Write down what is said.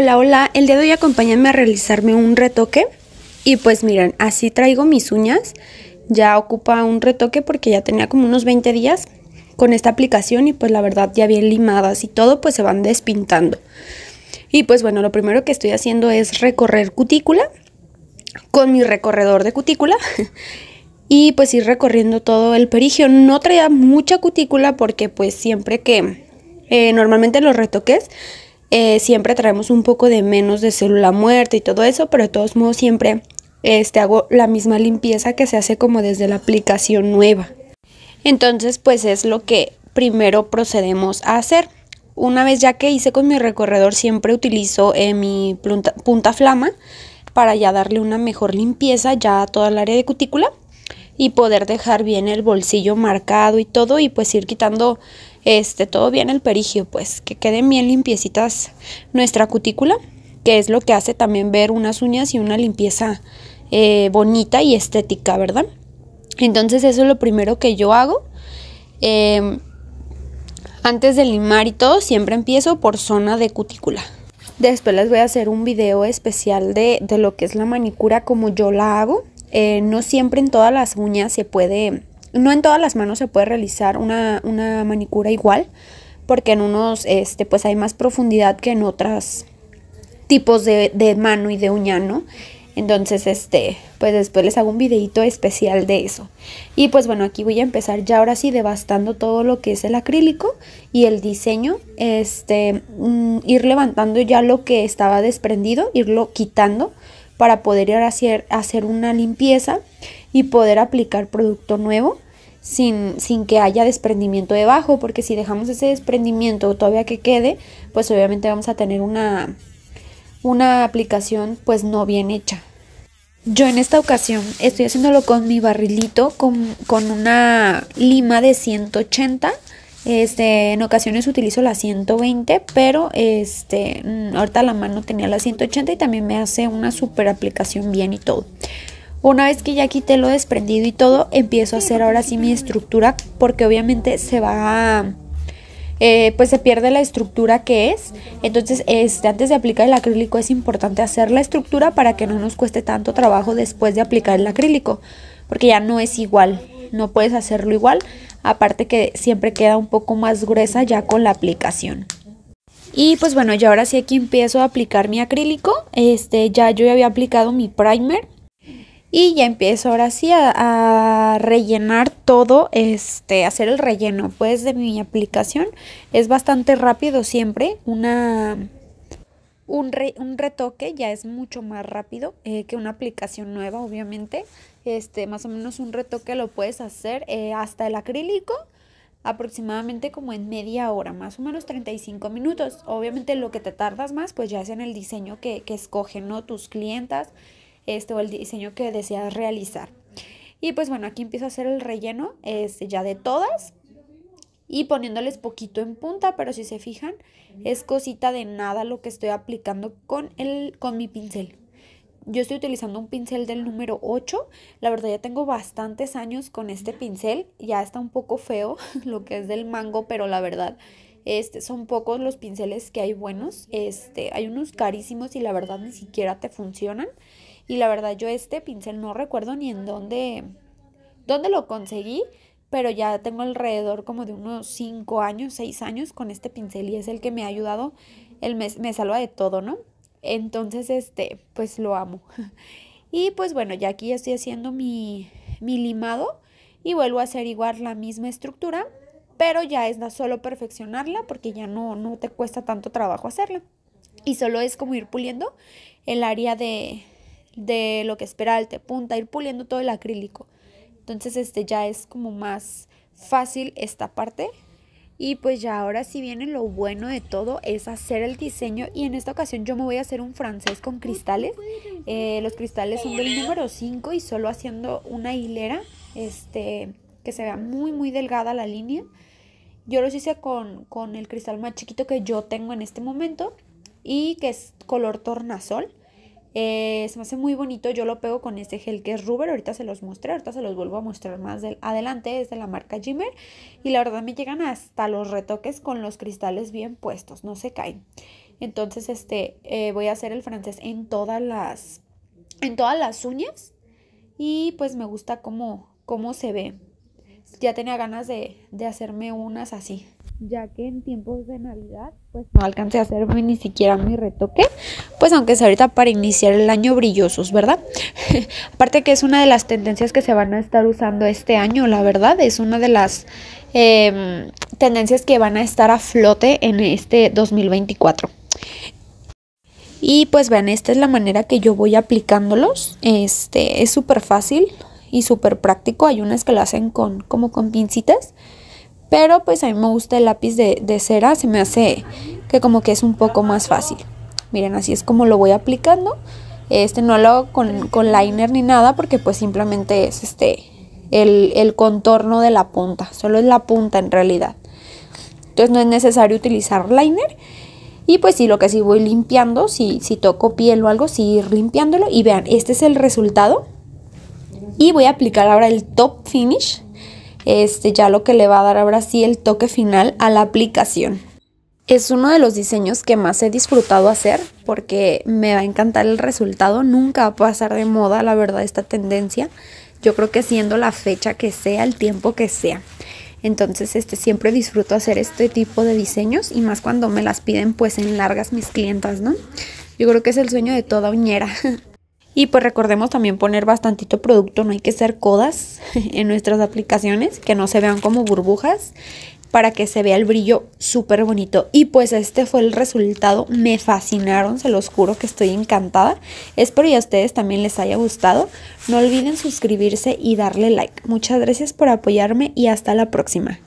Hola, hola, el día de hoy acompáñenme a realizarme un retoque y pues miren, así traigo mis uñas, ya ocupa un retoque porque ya tenía como unos 20 días con esta aplicación y pues la verdad ya bien limadas y todo pues se van despintando. Y pues bueno, lo primero que estoy haciendo es recorrer cutícula con mi recorredor de cutícula y pues ir recorriendo todo el perigio. No traía mucha cutícula porque pues siempre que eh, normalmente los retoques eh, siempre traemos un poco de menos de célula muerta y todo eso, pero de todos modos siempre este, hago la misma limpieza que se hace como desde la aplicación nueva. Entonces pues es lo que primero procedemos a hacer. Una vez ya que hice con mi recorredor siempre utilizo eh, mi punta, punta flama para ya darle una mejor limpieza ya a toda el área de cutícula y poder dejar bien el bolsillo marcado y todo y pues ir quitando este, todo bien el perigio, pues que queden bien limpiecitas nuestra cutícula, que es lo que hace también ver unas uñas y una limpieza eh, bonita y estética, ¿verdad? Entonces eso es lo primero que yo hago. Em, antes de limar y todo, siempre empiezo por zona de cutícula. Después les voy a hacer un video especial de, lo que es la manicura como yo la hago. Eh, no siempre en todas las uñas se puede no en todas las manos se puede realizar una, manicura igual, porque en unos este, pues hay más profundidad que en otros tipos de, mano y de uña, ¿no? Entonces, este, pues después les hago un videito especial de eso. Y pues bueno, aquí voy a empezar ya ahora sí devastando todo lo que es el acrílico y el diseño. Este, mm, ir levantando ya lo que estaba desprendido, irlo quitando para poder ir a hacer, hacer una limpieza y poder aplicar producto nuevo sin, que haya desprendimiento debajo, porque si dejamos ese desprendimiento todavía que quede, pues obviamente vamos a tener una, una aplicación pues no bien hecha. Yo en esta ocasión estoy haciéndolo con mi barrilito, con, una lima de 180. Este, en ocasiones utilizo la 120, pero este, mm, ahorita la mano tenía la 180 y también me hace una super aplicación bien y todo. Una vez que ya quité lo desprendido y todo, empiezo a hacer ahora sí mi estructura porque obviamente se va eh, pues se pierde la estructura que es. Entonces, este, antes de aplicar el acrílico es importante hacer la estructura para que no nos cueste tanto trabajo después de aplicar el acrílico, porque ya no es igual, no puedes hacerlo igual, aparte que siempre queda un poco más gruesa ya con la aplicación. Y pues bueno, ya ahora sí aquí empiezo a aplicar mi acrílico. Este, ya yo ya había aplicado mi primer y ya empiezo ahora sí a, rellenar todo, este, hacer el relleno pues de mi aplicación. Es bastante rápido siempre, una, un, retoque ya es mucho más rápido eh, que una aplicación nueva obviamente. Este, más o menos un retoque lo puedes hacer eh, hasta el acrílico aproximadamente como en media hora, más o menos 35 minutos. Obviamente lo que te tardas más pues ya es en el diseño que, que escogen ¿no? tus clientas este, o el diseño que deseas realizar. Y pues bueno, aquí empiezo a hacer el relleno este, ya de todas y poniéndoles poquito en punta, pero si se fijan, es cosita de nada lo que estoy aplicando con, el, con mi pincel. Yo estoy utilizando un pincel del número 8, la verdad ya tengo bastantes años con este pincel, ya está un poco feo lo que es del mango, pero la verdad este, son pocos los pinceles que hay buenos, este, hay unos carísimos y la verdad ni siquiera te funcionan. Y la verdad yo este pincel no recuerdo ni en dónde, dónde lo conseguí, pero ya tengo alrededor como de unos 5 años, 6 años con este pincel y es el que me ha ayudado, el me, me salva de todo, ¿no? Entonces, este, pues lo amo. Y pues bueno, ya aquí estoy haciendo mi, mi limado y vuelvo a hacer igual la misma estructura, pero ya es solo perfeccionarla porque ya no, no te cuesta tanto trabajo hacerla. Y solo es como ir puliendo el área de, de lo que el te punta, ir puliendo todo el acrílico. Entonces este ya es como más fácil esta parte. Y pues ya ahora si viene lo bueno de todo es hacer el diseño y en esta ocasión yo me voy a hacer un francés con cristales. Eh, los cristales son del número 5 y solo haciendo una hilera este, que se vea muy muy delgada la línea. Yo los hice con, con el cristal más chiquito que yo tengo en este momento y que es color tornasol. Eh, se me hace muy bonito, yo lo pego con este gel que es Ruber, ahorita se los mostré, ahorita se los vuelvo a mostrar más adelante, es de la marca Jimmer y la verdad me llegan hasta los retoques con los cristales bien puestos, no se caen. Entonces este, eh, voy a hacer el francés en todas las, en todas las uñas y pues me gusta cómo, cómo se ve ya tenía ganas de, hacerme unas así ya que en tiempos de Navidad pues no alcancé a hacerme ni siquiera mi retoque, pues aunque sea ahorita para iniciar el año brillosos, ¿verdad? Aparte que es una de las tendencias que se van a estar usando este año, la verdad, es una de las em, tendencias que van a estar a flote en este 2024. Y pues vean, esta es la manera que yo voy aplicándolos. Este es súper fácil, y súper práctico. Hay unas que lo hacen con, como con pincitas. Pero pues a mí me gusta el lápiz de, cera. Se me hace que como que es un poco más fácil. Miren, así es como lo voy aplicando. Este no lo hago con, liner ni nada porque pues simplemente es este el, contorno de la punta. Solo es la punta en realidad. Entonces no es necesario utilizar liner. Y pues sí, lo que sí voy limpiando, si, si toco piel o algo, sí ir limpiándolo. Y vean, este es el resultado. Y voy a aplicar ahora el top finish, este ya lo que le va a dar ahora sí el toque final a la aplicación. Es uno de los diseños que más he disfrutado hacer porque me va a encantar el resultado. Nunca va a pasar de moda, la verdad, esta tendencia. Yo creo que siendo la fecha que sea, el tiempo que sea. Entonces, este siempre disfruto hacer este tipo de diseños y más cuando me las piden pues en largas mis clientas, ¿no? Yo creo que es el sueño de toda uñera. Y pues recordemos también poner bastantito producto, no hay que ser codas en nuestras aplicaciones, que no se vean como burbujas, para que se vea el brillo súper bonito. Y pues este fue el resultado, me fascinaron, se los juro que estoy encantada. Espero y a ustedes también les haya gustado. No olviden suscribirse y darle like. Muchas gracias por apoyarme y hasta la próxima.